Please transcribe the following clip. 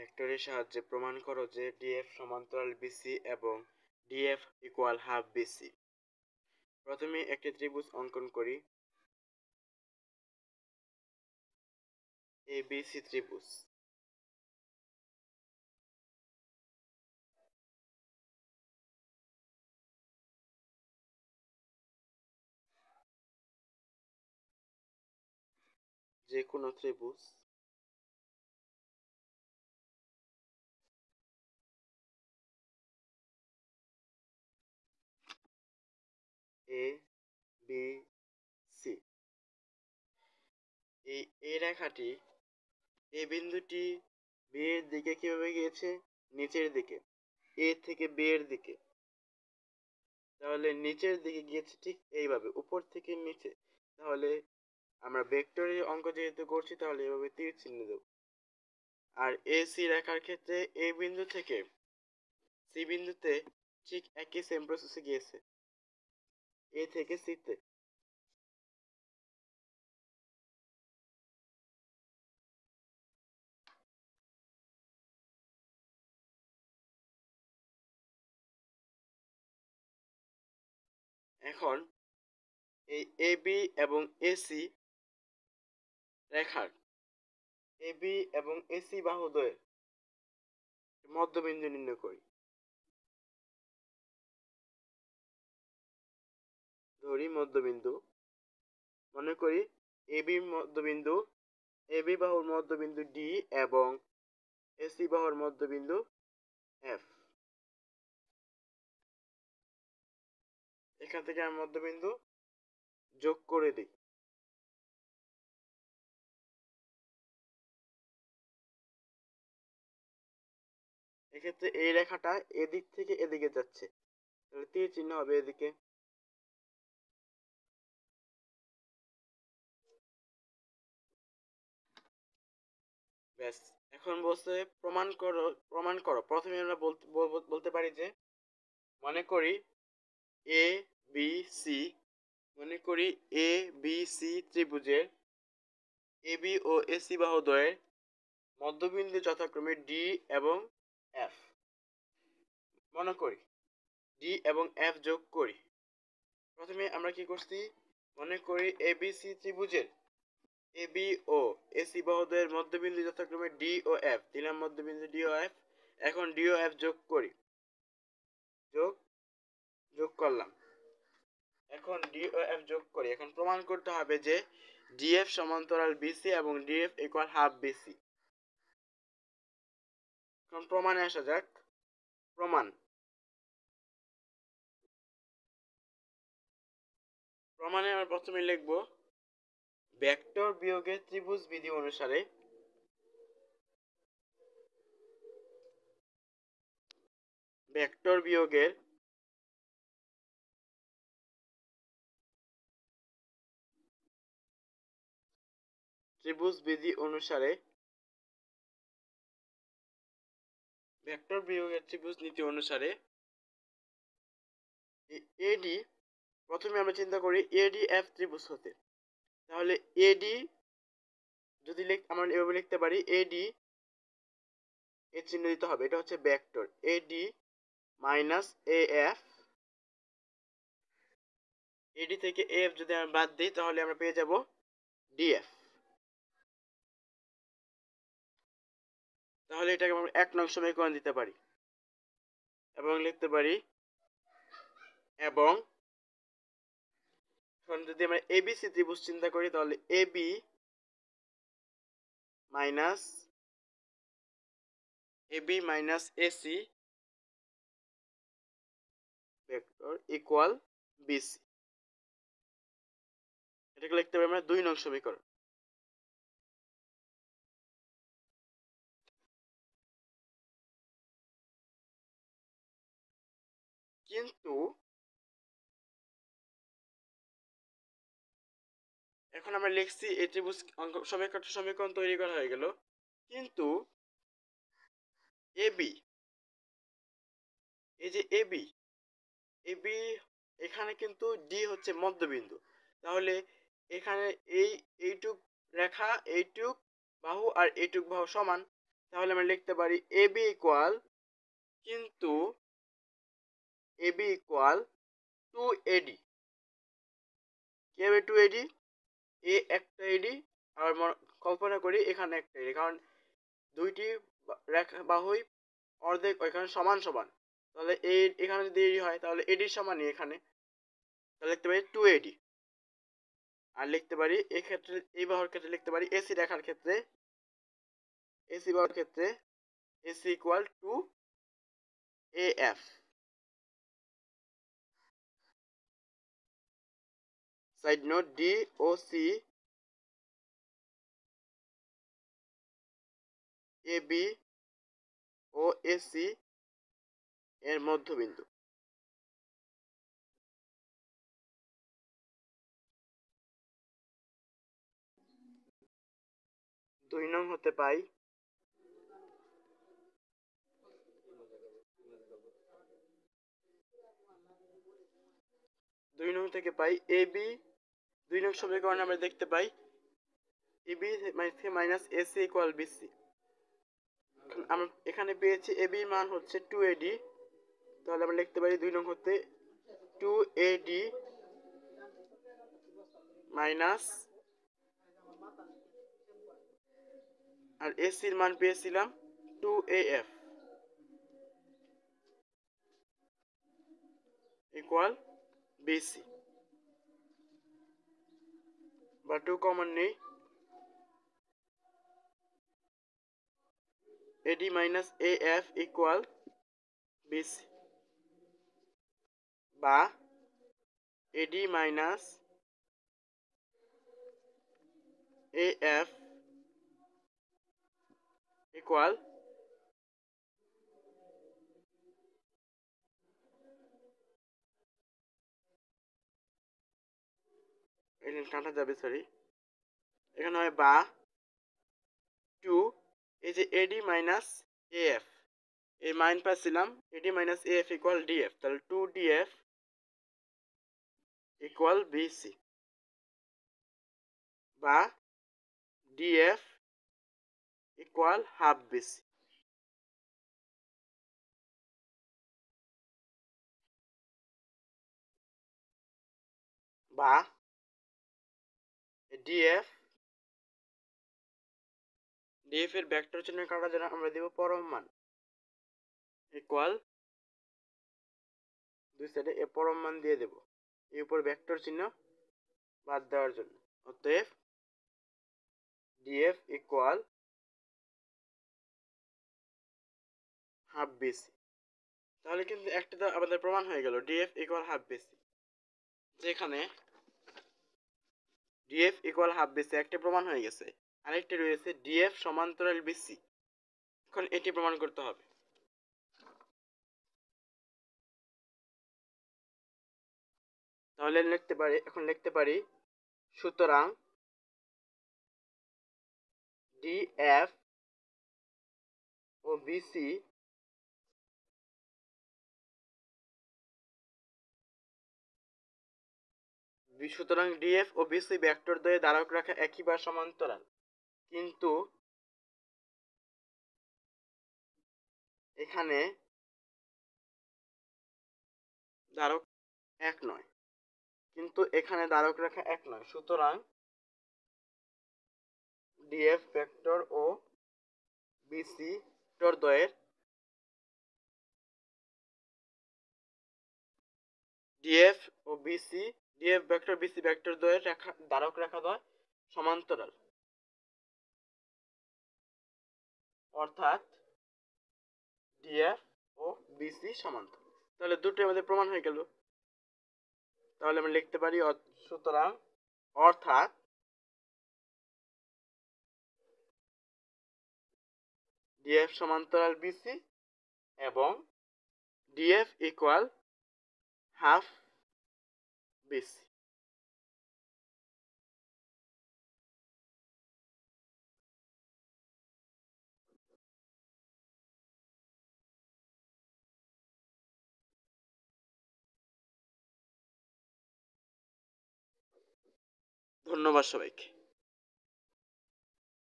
ভেক্টরের সাহায্যে প্রমাণ করো যে ডিএফ সমান্তরাল বিসি এবং ডিএফ ইকুয়াল হাফ বিসি প্রথমে একটি ত্রিভুজ অঙ্কন করি এবিসি ত্রিভুজ যে কোনো ত্রিভুজ সি এই এই রেখাটি এই বিন্দুটি বি দিকে কিভাবে গিয়েছে নিচের দিকে এ থেকে দিকে তাহলে নিচের দিকে গিয়েছে ঠিক এইভাবে উপর থেকে নিচে তাহলে আমরা ভেক্টরের অঙ্ক যেহেতু করছি তাহলে এভাবে তীর চিহ্ন দেব আর এ সি রেখার ক্ষেত্রে এ বিন্দু থেকে সি বিন্দুতে ঠিক একই সেম প্রসেসে গিয়েছে এ থেকে সিতে এখন এই এ বি এবং এসি রেখার এ বি এবং এসি বাহুদ্বয়ের মধ্যবিন্দু নির্ণয় করি করি মধ্যবিন্দু মনে করি এবি মধ্যবিন্দু এবি বাহুর মধ্যবিন্দু ডি এবং এসি বাহুর মধ্যবিন্দু এফ এখান থেকে আমি মধ্যবিন্দু যোগ করে দিই এক্ষেত্রে এই রেখাটা এদিক থেকে এদিকে যাচ্ছে তাহলে তীর চিহ্ন হবে এদিকে ব্যাস এখন বলছে প্রমাণ করো প্রমাণ করো প্রথমে আমরা বলতে পারি যে মনে করি এ বি সি মনে করি এ বি সি ত্রিভুজের এ বি ও এসি বাহুদ্বয়ের মধ্যবিন্দু যথাক্রমে ডি এবং এফ মনে করি ডি এবং এফ যোগ করি প্রথমে আমরা কি করছি মনে করি এ বি সি ত্রিভুজের এ বি ও এসি বাহুদের মধ্যবিন্দু যথাক্রমে ডি ও এফ দিলাম মধ্যবিন্দু ডি ও এফ এখন ডি ও এফ যোগ করি যোগ যোগ করলাম এখন ডি ও এফ যোগ করি এখন প্রমাণ করতে হবে যে ডি এফ সমান্তরাল বিসি এবং D F equal half BC এখন প্রমাণে আসা যাক প্রমাণ প্রমাণে আমরা প্রথমে লিখবো ভেক্টর বিয়োগের ত্রিভুজ বিধি অনুসারে ভেক্টর বিয়োগের ত্রিভুজ বিধি অনুসারে ভেক্টর বিয়োগের ত্রিভুজ নীতি অনুসারে এডি প্রথমে আমরা চিন্তা করি এডি এফ ত্রিভুজ হতে তাহলে এডি যদি লিখ আমরা এভাবে লিখতে পারি এডি এ চিহ্ন দিতে হবে এটা হচ্ছে ব্যাকটর এডি মাইনাস এ এফ এডি থেকে এফ যদি আমরা বাদ দিই তাহলে আমরা পেয়ে যাব ডিএফ তাহলে এটাকে আমরা এক নং সমীকরণ দিতে পারি এবং লিখতে পারি এবং এখন যদি আমরা এবিসি ত্রিভুজ চিন্তা করি তাহলে AB minus AB minus AC vector equal BC এটাকে লিখতে পারি আমরা দুই নং সমীকরণ কিন্তু এখন আমরা লিখছি এই ত্রিভুজ সমীকরণ সমীকরণ তৈরি করা হয়ে গেল কিন্তু এ বি এই যে এ বি এ বি এখানে কিন্তু ডি হচ্ছে মধ্যবিন্দু তাহলে এখানে এই এইটুক রেখা এইটুক বাহু আর এইটুক বাহু সমান তাহলে আমরা লিখতে পারি এ বি ইকুয়াল কিন্তু A B equal to AD কে টু এডি এ একটা আইডি আর কল্পনা করি এখানে একটা আইডি কারণ দুইটি বাহুই অর্ধেক এখানে সমান সমান তাহলে এ এখানে যদি এডি হয় তাহলে এডির সমানই এখানে তাহলে লিখতে পারি টু এডি আর লিখতে পারি এক্ষেত্রে এই বাহুর ক্ষেত্রে লিখতে পারি এসি রেখার ক্ষেত্রে এসি বাহুর ক্ষেত্রে AC equal to A F side note D ও সি এ বি ও এসি এর মধ্যবিন্দু দুই নং হতে পাই দুই নং থেকে পাই এ বি দুই নং সমীকরণে আমরা দেখতে পাই AB minus AC equal BC আমরা এখানে পেয়েছি এবি মান হচ্ছে টু এডি তাহলে আমরা লিখতে পারি দুই নং হতে টু এডি মাইনাস আর এসির মান পেয়েছিলাম two A F equal BC বা টু কমন নেই AD minus A F equal BC বা AD minus A F equal টানা যাবে সরি এখানে হয় বা টু এই যে এডি মাইনাস এএফ এই মাইন পাচ্ছিলাম AD minus AF equal DF তাহলে টু ডিএফ ইকুয়াল বিসি বা ডিএফ ইকুয়াল হাফ বিসি বা ডিএফ ডিএফ এর ভেক্টর চিহ্ন কাটা জন্য আমরা দেব পরম মান ইকুয়াল দুই সাইডে এ পরম মান দিয়ে দেব এর উপর ভেক্টর চিহ্ন বাদ দেওয়ার জন্য অতএব ডিএফ ইকুয়াল হাফ বিসি তাহলে কিন্তু একটা আমাদের প্রমাণ হয়ে গেল ডিএফ ইকুয়াল হাফ বিসি যেখানে ডিএফ ইকুয়াল হাফ বিসি একটি প্রমাণ হয়ে গেছে আরেকটি রয়েছে ডিএফ সমান্তরাল বিসি এখন এটি প্রমাণ করতে হবে তাহলে লিখতে পারি এখন লিখতে পারি সুতরাং ডিএফ ও বিসি সুতরাং ডিএফ ও বিসি ব্যাক্টর দ্বয়ে ধারক রেখা একই বা সমান্তরাল কিন্তু এখানে ধারক এক নয় কিন্তু এখানে ধারক রেখা এক নয় সুতরাং ডিএফ ভেক্টর ও বিসি ভেক্টর দ্বয়ের ডিএফ ও BC DF vector BC vector দ্বয়ের রেখা ধারক রেখা দ্বয় সমান্তরাল অর্থাৎ ডিএফ ও বিসি সমান্তরাল তাহলে দুটোই আমাদের প্রমাণ হয়ে গেল তাহলে আমরা লিখতে পারি সুতরাং অর্থাৎ ডিএফ সমান্তরাল বিসি এবং ডিএফ ইকুয়াল হাফ বিসি ধন্যবাদ সবাইকে